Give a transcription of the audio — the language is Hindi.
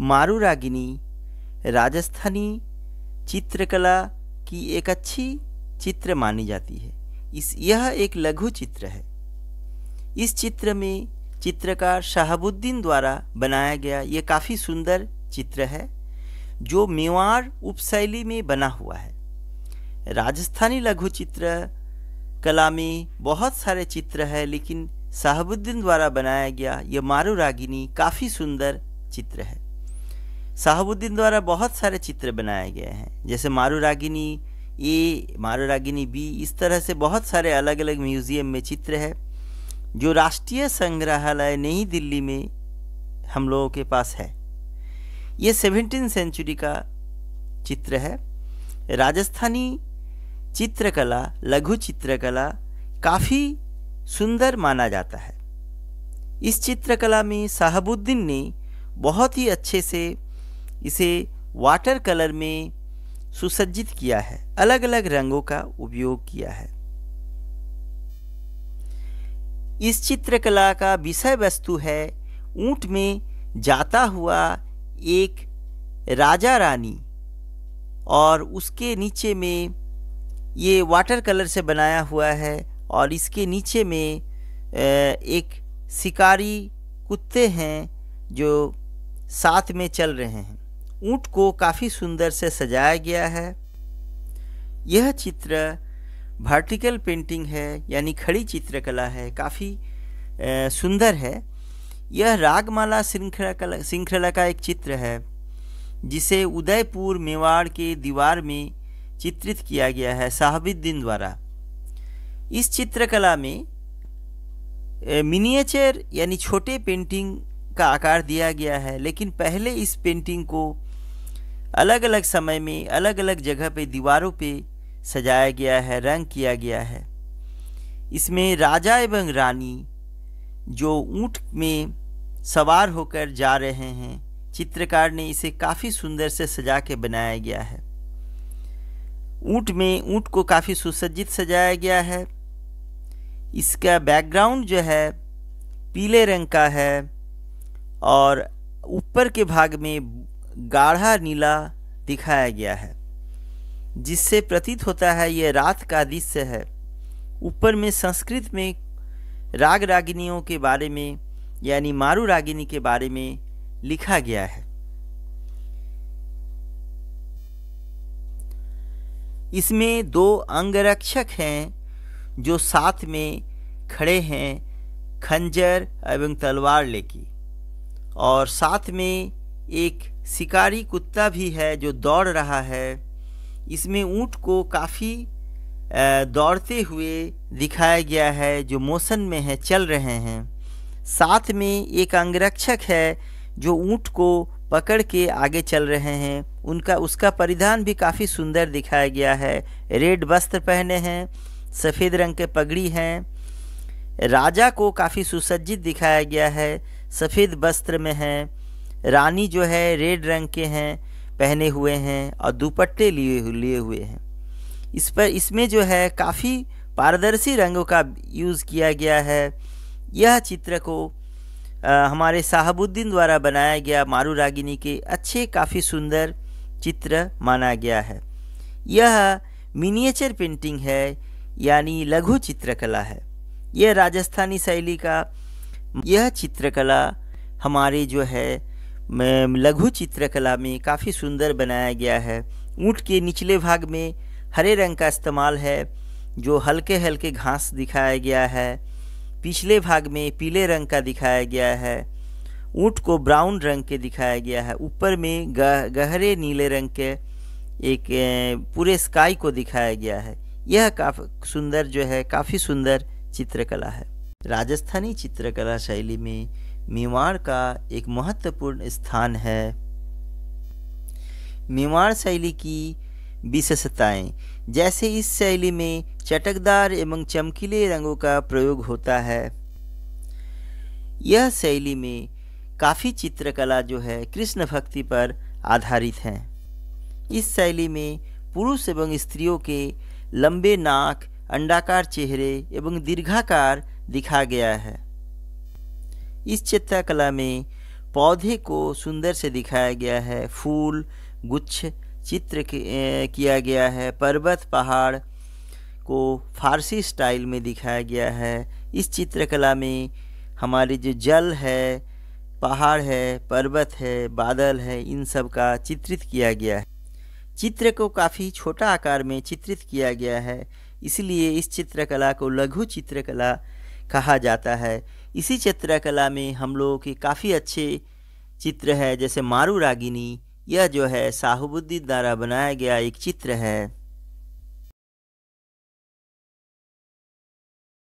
मारू रागिनी राजस्थानी चित्रकला की एक अच्छी चित्र मानी जाती है इस यह एक लघु चित्र है इस चित्र में चित्रकार शाहबुद्दीन द्वारा बनाया गया ये काफ़ी सुंदर चित्र है जो मेवाड़ उपशैली में बना हुआ है राजस्थानी लघु चित्र कला में बहुत सारे चित्र है लेकिन शाहबुद्दीन द्वारा बनाया गया यह मारू रागिनी काफ़ी सुंदर चित्र है साहबुद्दीन द्वारा बहुत सारे चित्र बनाए गए हैं जैसे मारू रागिनी ए मारू रागिनी बी इस तरह से बहुत सारे अलग अलग म्यूजियम में चित्र है जो राष्ट्रीय संग्रहालय नई दिल्ली में हम लोगों के पास है ये सेवेंटीन सेंचुरी का चित्र है राजस्थानी चित्रकला लघु चित्रकला काफ़ी सुंदर माना जाता है इस चित्रकला में साहबुद्दीन ने बहुत ही अच्छे से इसे वाटर कलर में सुसज्जित किया है अलग अलग रंगों का उपयोग किया है इस चित्रकला का विषय वस्तु है ऊंट में जाता हुआ एक राजा रानी और उसके नीचे में ये वाटर कलर से बनाया हुआ है और इसके नीचे में एक शिकारी कुत्ते हैं जो साथ में चल रहे हैं ऊंट को काफ़ी सुंदर से सजाया गया है यह चित्र वर्टिकल पेंटिंग है यानी खड़ी चित्रकला है काफ़ी सुंदर है यह रागमाला श्रृंखला कला श्रृंखला का एक चित्र है जिसे उदयपुर मेवाड़ के दीवार में चित्रित किया गया है साहबुद्दीन द्वारा इस चित्रकला में मिनिएचर यानी छोटे पेंटिंग का आकार दिया गया है लेकिन पहले इस पेंटिंग को अलग अलग समय में अलग अलग जगह पे दीवारों पे सजाया गया है रंग किया गया है इसमें राजा एवं रानी जो ऊँट में सवार होकर जा रहे हैं चित्रकार ने इसे काफ़ी सुंदर से सजा के बनाया गया है ऊँट में ऊँट को काफ़ी सुसज्जित सजाया गया है इसका बैकग्राउंड जो है पीले रंग का है और ऊपर के भाग में गाढ़ा नीला दिखाया गया है जिससे प्रतीत होता है यह रात का दृश्य है ऊपर में संस्कृत में राग रागिनियों के बारे में यानी मारू रागिनी के बारे में लिखा गया है इसमें दो अंगरक्षक हैं जो साथ में खड़े हैं खंजर एवं तलवार लेके और साथ में एक शिकारी कुत्ता भी है जो दौड़ रहा है इसमें ऊँट को काफ़ी दौड़ते हुए दिखाया गया है जो मोशन में है चल रहे हैं साथ में एक अंगरक्षक है जो ऊँट को पकड़ के आगे चल रहे हैं उनका उसका परिधान भी काफ़ी सुंदर दिखाया गया है रेड वस्त्र पहने हैं सफ़ेद रंग के पगड़ी हैं राजा को काफ़ी सुसज्जित दिखाया गया है सफ़ेद वस्त्र में हैं रानी जो है रेड रंग के हैं पहने हुए हैं और दुपट्टे लिए लिए हुए हैं इस पर इसमें जो है काफ़ी पारदर्शी रंगों का यूज़ किया गया है यह चित्र को आ, हमारे साहबुद्दीन द्वारा बनाया गया मारू रागिनी के अच्छे काफ़ी सुंदर चित्र माना गया है यह मिनिएचर पेंटिंग है यानी लघु चित्रकला है यह राजस्थानी शैली का यह चित्रकला हमारे जो है लघु चित्रकला में काफ़ी सुंदर बनाया गया है ऊँट के निचले भाग में हरे रंग का इस्तेमाल है जो हल्के हल्के घास दिखाया गया है पिछले भाग में पीले रंग का दिखाया गया है ऊँट को ब्राउन रंग के दिखाया गया है ऊपर में गह, गहरे नीले रंग के एक पूरे स्काई को दिखाया गया है यह काफ़ी सुंदर जो है काफ़ी सुंदर चित्रकला है राजस्थानी चित्रकला शैली में मेवाड़ का एक महत्वपूर्ण स्थान है मेवाड़ शैली की विशेषताएं जैसे इस शैली में चटकदार एवं चमकीले रंगों का प्रयोग होता है यह शैली में काफ़ी चित्रकला जो है कृष्ण भक्ति पर आधारित हैं इस शैली में पुरुष एवं स्त्रियों के लंबे नाक अंडाकार चेहरे एवं दीर्घाकार दिखा गया है इस चित्रकला में पौधे को सुंदर से दिखाया गया है फूल गुच्छ चित्र किया गया है पर्वत पहाड़ को फारसी स्टाइल में दिखाया गया है इस चित्रकला में हमारे जो जल है पहाड़ है पर्वत है बादल है इन सब का चित्रित किया गया है चित्र को काफ़ी छोटा आकार में चित्रित किया गया है इसलिए इस चित्रकला को लघु चित्रकला कहा जाता है इसी चित्रकला में हम लोगों के काफ़ी अच्छे चित्र है जैसे मारू रागिनी यह जो है साहुबुद्दीन द्वारा बनाया गया एक चित्र है